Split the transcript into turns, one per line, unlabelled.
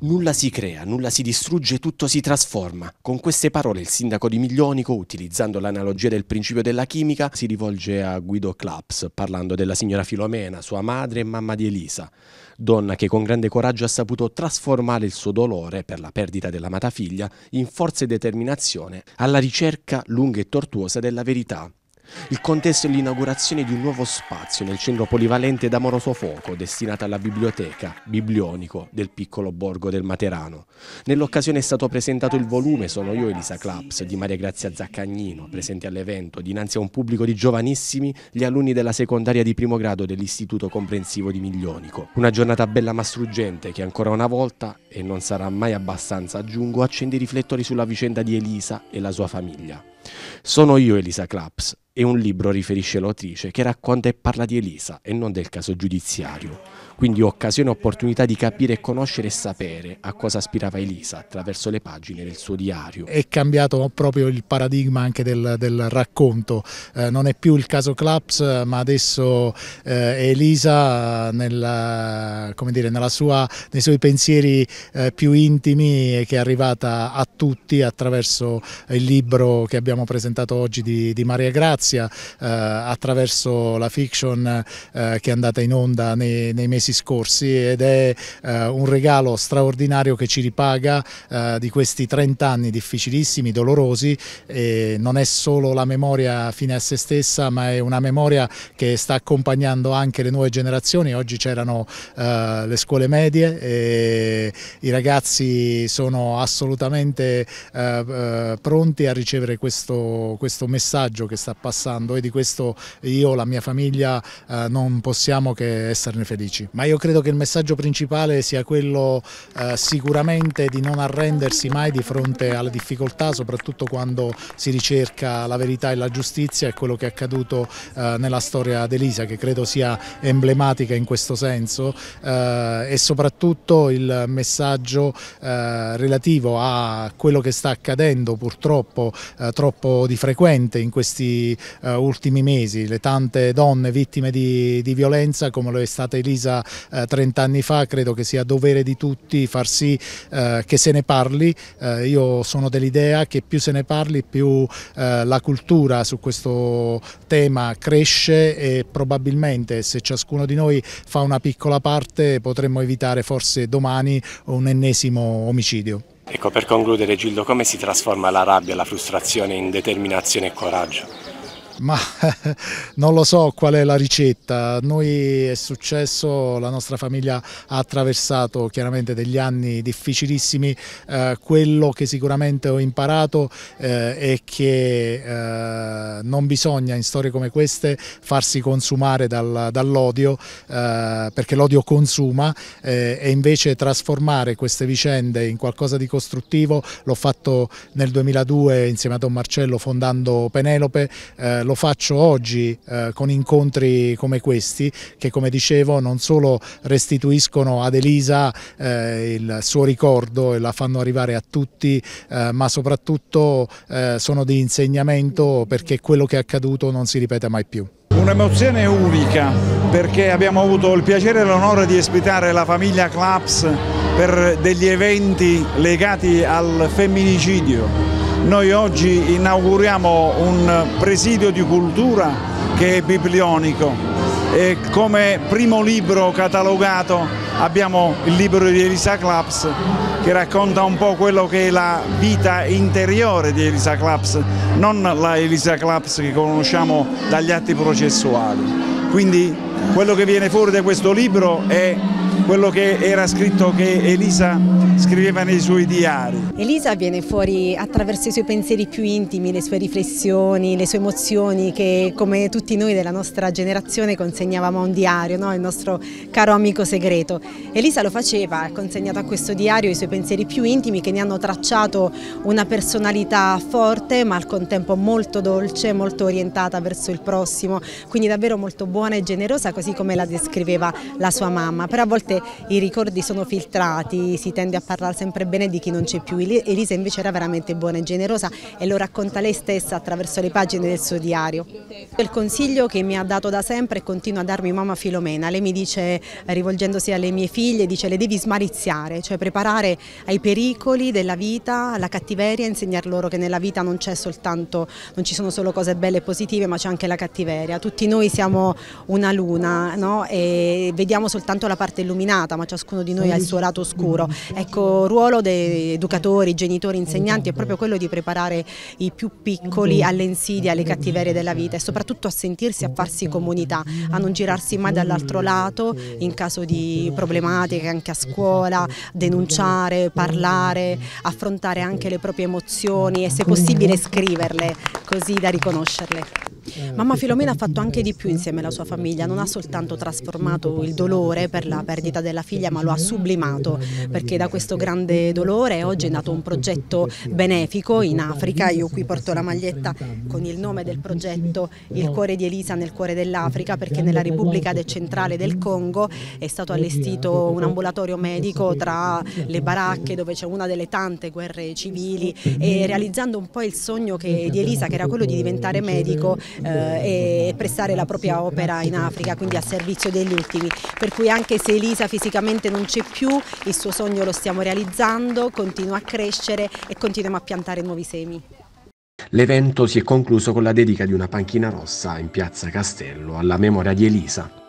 Nulla si crea, nulla si distrugge, tutto si trasforma. Con queste parole il sindaco di Miglionico, utilizzando l'analogia del principio della chimica, si rivolge a Guido Claps, parlando della signora Filomena, sua madre e mamma di Elisa, donna che con grande coraggio ha saputo trasformare il suo dolore per la perdita dell'amata figlia in forza e determinazione alla ricerca lunga e tortuosa della verità. Il contesto è l'inaugurazione di un nuovo spazio nel centro polivalente d'Amoroso Fuoco, Sofoco, destinato alla biblioteca, biblionico, del piccolo borgo del Materano. Nell'occasione è stato presentato il volume Sono io Elisa Claps di Maria Grazia Zaccagnino, presente all'evento, dinanzi a un pubblico di giovanissimi, gli alunni della secondaria di primo grado dell'Istituto Comprensivo di Miglionico. Una giornata bella ma struggente che ancora una volta, e non sarà mai abbastanza, aggiungo, accende i riflettori sulla vicenda di Elisa e la sua famiglia. Sono io Elisa Claps e un libro riferisce l'autrice che racconta e parla di Elisa e non del caso giudiziario quindi occasione e opportunità di capire, conoscere e sapere a cosa aspirava Elisa attraverso le pagine del suo diario.
È cambiato proprio il paradigma anche del, del racconto, eh, non è più il caso Claps ma adesso eh, Elisa nella, dire, sua, nei suoi pensieri eh, più intimi che è arrivata a tutti attraverso il libro che abbiamo presentato oggi di, di Maria Grazia, eh, attraverso la fiction eh, che è andata in onda nei, nei mesi mesi scorsi ed è eh, un regalo straordinario che ci ripaga eh, di questi 30 anni difficilissimi, dolorosi non è solo la memoria fine a se stessa ma è una memoria che sta accompagnando anche le nuove generazioni, oggi c'erano eh, le scuole medie e i ragazzi sono assolutamente pronti a ricevere questo, questo messaggio che sta passando e di questo io, la mia famiglia non possiamo che esserne felici ma io credo che il messaggio principale sia quello eh, sicuramente di non arrendersi mai di fronte alle difficoltà, soprattutto quando si ricerca la verità e la giustizia e quello che è accaduto eh, nella storia d'Elisa, che credo sia emblematica in questo senso eh, e soprattutto il messaggio eh, relativo a quello che sta accadendo purtroppo eh, troppo di frequente in questi eh, ultimi mesi, le tante donne vittime di, di violenza come lo è stata Elisa eh, 30 anni fa, credo che sia dovere di tutti far sì eh, che se ne parli. Eh, io sono dell'idea che più se ne parli, più eh, la cultura su questo tema cresce e probabilmente se ciascuno di noi fa una piccola parte potremmo evitare forse domani un ennesimo omicidio.
Ecco, per concludere Gildo, come si trasforma la rabbia, la frustrazione in determinazione e coraggio?
Ma non lo so qual è la ricetta, noi è successo, la nostra famiglia ha attraversato chiaramente degli anni difficilissimi, eh, quello che sicuramente ho imparato eh, è che eh, non bisogna in storie come queste farsi consumare dal, dall'odio, eh, perché l'odio consuma eh, e invece trasformare queste vicende in qualcosa di costruttivo, l'ho fatto nel 2002 insieme a Don Marcello fondando Penelope, eh, lo faccio oggi eh, con incontri come questi che come dicevo non solo restituiscono ad Elisa eh, il suo ricordo e la fanno arrivare a tutti eh, ma soprattutto eh, sono di insegnamento perché quello che è accaduto non si ripete mai più.
Un'emozione unica perché abbiamo avuto il piacere e l'onore di ospitare la famiglia Claps per degli eventi legati al femminicidio noi oggi inauguriamo un presidio di cultura che è biblionico e come primo libro catalogato abbiamo il libro di Elisa Claps che racconta un po' quello che è la vita interiore di Elisa Claps, non la Elisa Claps che conosciamo dagli atti processuali. Quindi quello che viene fuori da questo libro è quello che era scritto che Elisa scriveva nei suoi diari.
Elisa viene fuori attraverso i suoi pensieri più intimi, le sue riflessioni, le sue emozioni che come tutti noi della nostra generazione consegnavamo a un diario, no? il nostro caro amico segreto. Elisa lo faceva, ha consegnato a questo diario i suoi pensieri più intimi che ne hanno tracciato una personalità forte ma al contempo molto dolce, molto orientata verso il prossimo, quindi davvero molto buona e generosa così come la descriveva la sua mamma, però a volte i ricordi sono filtrati, si tende a parlare sempre bene di chi non c'è più. Elisa invece era veramente buona e generosa e lo racconta lei stessa attraverso le pagine del suo diario. Il consiglio che mi ha dato da sempre e continua a darmi mamma Filomena, lei mi dice, rivolgendosi alle mie figlie, dice le devi smariziare, cioè preparare ai pericoli della vita, alla cattiveria, insegnar loro che nella vita non c'è soltanto, non ci sono solo cose belle e positive ma c'è anche la cattiveria. Tutti noi siamo una luna no? e vediamo soltanto la parte illuminata illuminata, ma ciascuno di noi ha il suo lato oscuro. Ecco, ruolo dei educatori, genitori, insegnanti è proprio quello di preparare i più piccoli alle insidie, alle cattiverie della vita e soprattutto a sentirsi, a farsi comunità, a non girarsi mai dall'altro lato in caso di problematiche anche a scuola, denunciare, parlare, affrontare anche le proprie emozioni e se possibile scriverle così da riconoscerle. Eh, Mamma Filomena ha fatto anche di più insieme alla sua famiglia, non ha soltanto trasformato il dolore per la perdita della figlia, ma lo ha sublimato, perché da questo grande dolore oggi è nato un progetto benefico in Africa, io qui porto la maglietta con il nome del progetto Il cuore di Elisa nel cuore dell'Africa, perché nella Repubblica del Centrale del Congo è stato allestito un ambulatorio medico tra le baracche dove c'è una delle tante guerre civili e realizzando un po' il sogno che, di Elisa che era quello di diventare medico, eh, e prestare la propria opera in Africa, quindi a servizio degli ultimi. Per cui anche se Elisa fisicamente non c'è più, il suo sogno lo stiamo realizzando, continua a crescere e continuiamo a piantare nuovi semi.
L'evento si è concluso con la dedica di una
panchina rossa in piazza Castello alla memoria di Elisa.